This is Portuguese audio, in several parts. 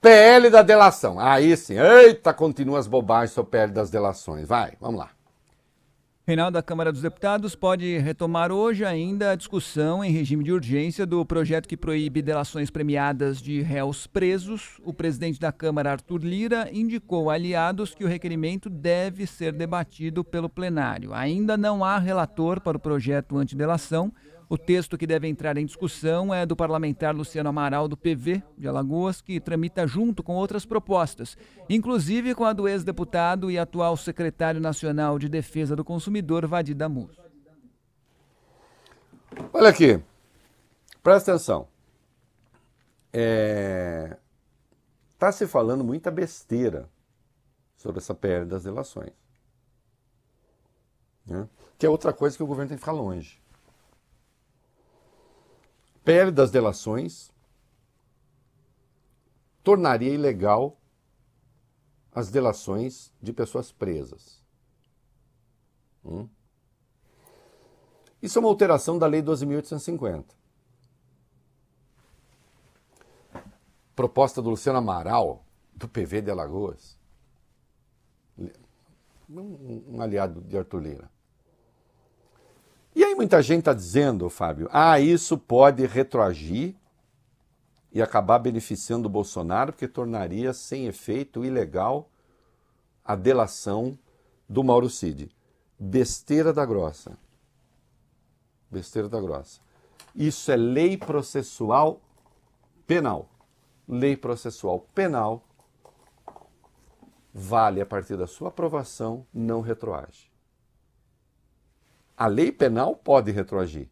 PL da delação. Aí sim, eita, continua as bobagens sobre PL das delações. Vai, vamos lá. Reinaldo da Câmara dos Deputados pode retomar hoje ainda a discussão em regime de urgência do projeto que proíbe delações premiadas de réus presos. O presidente da Câmara, Arthur Lira, indicou a aliados que o requerimento deve ser debatido pelo plenário. Ainda não há relator para o projeto antidelação. delação o texto que deve entrar em discussão é do parlamentar Luciano Amaral, do PV de Alagoas, que tramita junto com outras propostas, inclusive com a do ex-deputado e atual secretário nacional de Defesa do Consumidor, Vadida Damus. Olha aqui, presta atenção. É... Tá se falando muita besteira sobre essa perda das relações, Né? Que é outra coisa que o governo tem que ficar longe perde as delações, tornaria ilegal as delações de pessoas presas. Hum? Isso é uma alteração da Lei 12.850. Proposta do Luciano Amaral, do PV de Alagoas, um aliado de Arthur Lira. E aí muita gente está dizendo, Fábio, ah, isso pode retroagir e acabar beneficiando o Bolsonaro, porque tornaria sem efeito ilegal a delação do Mauro Cid. Besteira da grossa. Besteira da grossa. Isso é lei processual penal. Lei processual penal vale a partir da sua aprovação, não retroage. A lei penal pode retroagir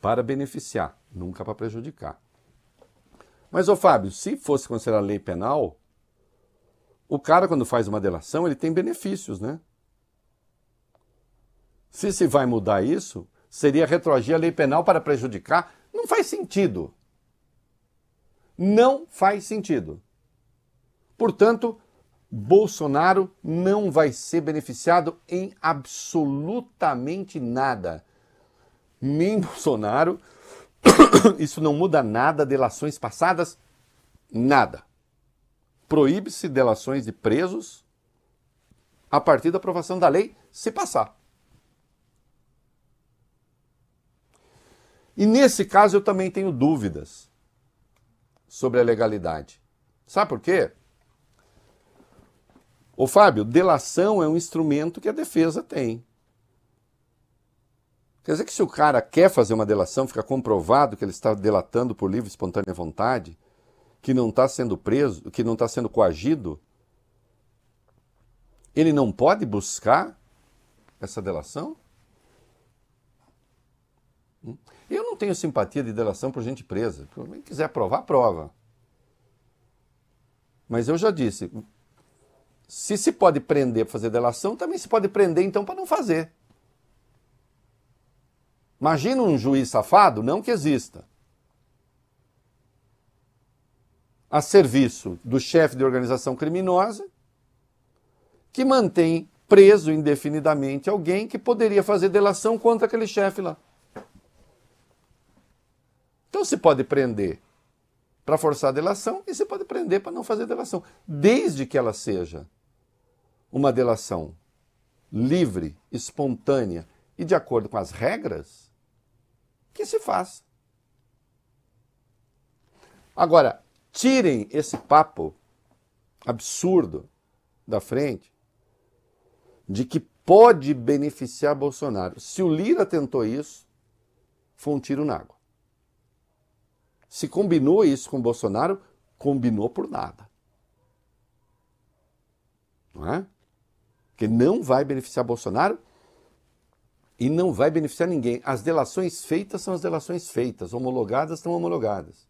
para beneficiar, nunca para prejudicar. Mas, ô Fábio, se fosse considerar lei penal, o cara, quando faz uma delação, ele tem benefícios, né? Se se vai mudar isso, seria retroagir a lei penal para prejudicar? Não faz sentido. Não faz sentido. Portanto, Bolsonaro não vai ser beneficiado em absolutamente nada. Nem Bolsonaro, isso não muda nada, delações passadas, nada. Proíbe-se delações de presos a partir da aprovação da lei, se passar. E nesse caso eu também tenho dúvidas sobre a legalidade. Sabe por quê? Ô Fábio, delação é um instrumento que a defesa tem. Quer dizer que se o cara quer fazer uma delação, fica comprovado que ele está delatando por livre e espontânea vontade, que não está sendo preso, que não está sendo coagido, ele não pode buscar essa delação? Hum? Eu não tenho simpatia de delação por gente presa. Quem quiser provar, prova. Mas eu já disse, se se pode prender para fazer delação, também se pode prender então para não fazer. Imagina um juiz safado, não que exista. A serviço do chefe de organização criminosa que mantém preso indefinidamente alguém que poderia fazer delação contra aquele chefe lá. Então se pode prender para forçar a delação e se pode prender para não fazer delação, desde que ela seja uma delação livre, espontânea e de acordo com as regras, que se faz. Agora, tirem esse papo absurdo da frente de que pode beneficiar Bolsonaro. Se o Lira tentou isso, foi um tiro na água. Se combinou isso com Bolsonaro, combinou por nada. Não é? que não vai beneficiar Bolsonaro e não vai beneficiar ninguém. As delações feitas são as delações feitas, homologadas são homologadas.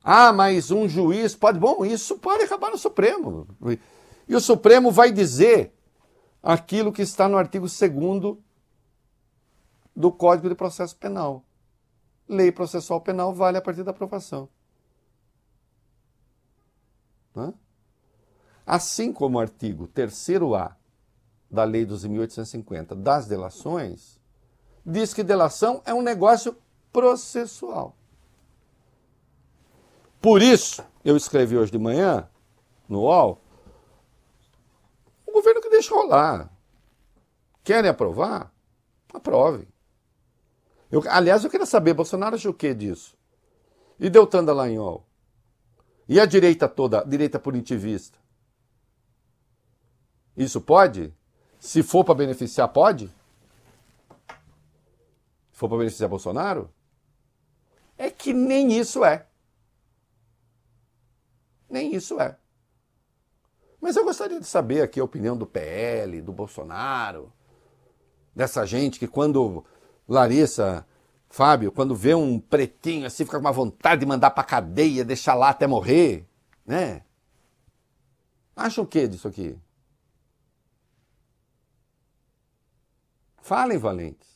Ah, mas um juiz pode. Bom, isso pode acabar no Supremo. E o Supremo vai dizer aquilo que está no artigo 2 do Código de Processo Penal. Lei processual penal vale a partir da aprovação. Né? Assim como o artigo 3A da Lei 12.850 das delações, diz que delação é um negócio processual. Por isso, eu escrevi hoje de manhã, no UOL, o governo que deixa rolar. Querem aprovar? Aprovem. Eu, aliás, eu queria saber, Bolsonaro acha o que disso? E Deltan Dallagnol? E a direita toda, a direita punitivista? Isso pode? Se for para beneficiar, pode? Se for para beneficiar Bolsonaro? É que nem isso é. Nem isso é. Mas eu gostaria de saber aqui a opinião do PL, do Bolsonaro, dessa gente que quando Larissa, Fábio, quando vê um pretinho assim, fica com uma vontade de mandar pra cadeia, deixar lá até morrer, né? Acha o que disso aqui? Falem valentes.